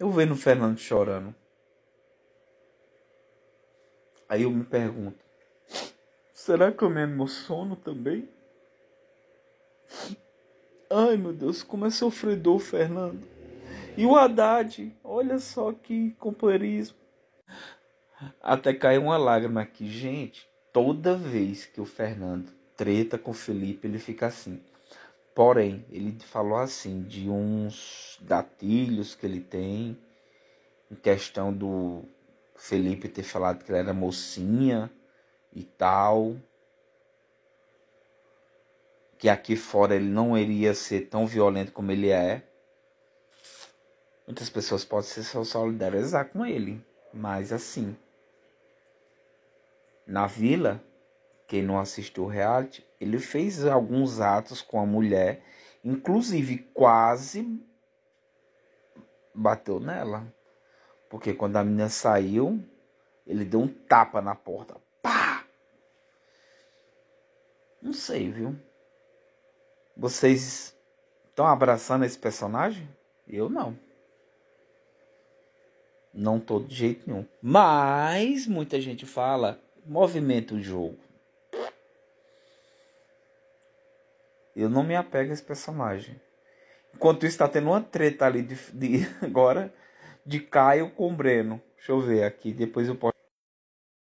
Eu vendo o Fernando chorando. Aí eu me pergunto: será que eu me emociono também? Ai meu Deus, como é sofredor o Fernando. E o Haddad, olha só que companheirismo. Até caiu uma lágrima aqui, gente. Toda vez que o Fernando treta com o Felipe, ele fica assim. Porém, ele falou assim de uns gatilhos que ele tem, em questão do Felipe ter falado que ele era mocinha e tal. Que aqui fora ele não iria ser tão violento como ele é. Muitas pessoas podem se solidarizar com ele, mas assim, na vila, quem não assistiu o reality, ele fez alguns atos com a mulher, inclusive quase bateu nela. Porque quando a menina saiu, ele deu um tapa na porta. Pá! Não sei, viu? Vocês estão abraçando esse personagem? Eu não. Não tô de jeito nenhum. Mas muita gente fala, movimento o jogo. Eu não me apego a esse personagem. Enquanto isso, tá tendo uma treta ali de, de agora de Caio com Breno. Deixa eu ver aqui, depois eu posso.